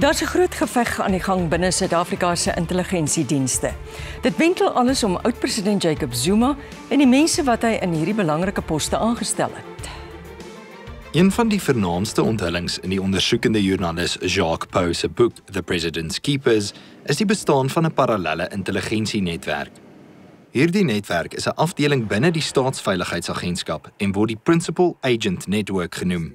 Daar's 'n groot geveg aan die gang binne Suid-Afrika se intelligensiedienste. Dit wendel alles om oud-president Jacob Zuma en die mense wat hy in hierdie belangrike poste aangestel het. Een van die vernaamste onthullings in die ondersoekende joernalis Jacques Pau se boek The President's Keepers is die bestaan van 'n parallelle intelligensienetwerk. Hierdie netwerk is 'n afdeling binne die Staatsveiligheidsagentskap en word die Principal Agent Network genoem.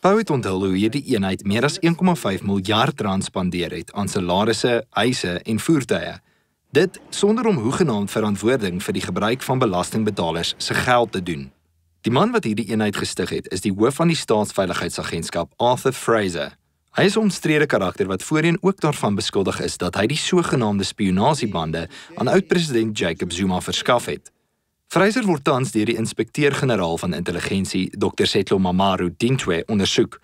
Pouet onthul hoe hierdie eenheid meer as 1,5 miljard rand spandeer het aan salarisse, huise en voertuie. Dit sonder om hoegenaamd verantwoording vir die gebruik van belastingbetalers se geld te doen. Die man wat hierdie eenheid gestig het, is die hoof van die staatsveiligheidsagentskap, Arthur Fraser. Hy is 'n omstrede karakter wat voorheen ook daarvan beskuldig is dat hy die sogenaamde spionasiebande aan oud-president Jacob Zuma verskaf het. Fraser word tans deur die inspekteur-generaal van intelligensie, Dr Setlo Mamaru Dintwe, ondersoek.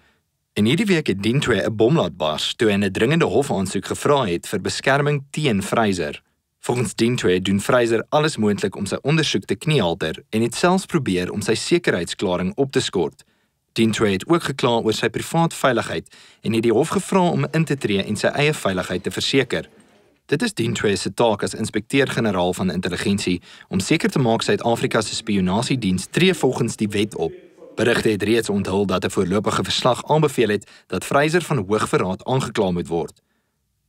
En hierdie week het Dintwe 'n bomlaatbars toe hy 'n dringende hofaansoek gevra het vir beskerming teen Fraser. Volgens Dintwe doen Fraser alles moontlik om sy ondersoek te kniehalter en het selfs probeer om sy sekuriteitsklaring op te skort. Dintwe het ook gekla oor sy privaat veiligheid en het die hof gevra om in te tree en sy eie veiligheid te verseker. Dit is Dientwe se taak as inspekteur-generaal van intelligensie om seker te maak Suid-Afrika se spionasiediens tree volgens die wet op. Berigte het reeds onthul dat 'n voorlopige verslag aanbeveel het dat Freyser van hoogverraad aangekla moet word.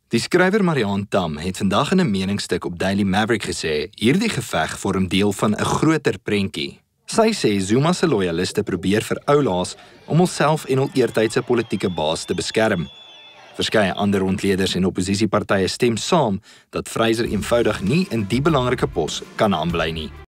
Die skrywer Marian Tam het vandag in 'n meningsstuk op Daily Maverick gesê: "Hierdie geveg vorm deel van 'n groter prentjie." Sy sê Zuma se loyaliste probeer vir oulaas om homself en hul eertydse politieke baas te beskerm. Verskeie ander ontleeders en oppositiepartye stem saam dat Freyser eenvoudig nie in die belangrike pos kan aanbly nie.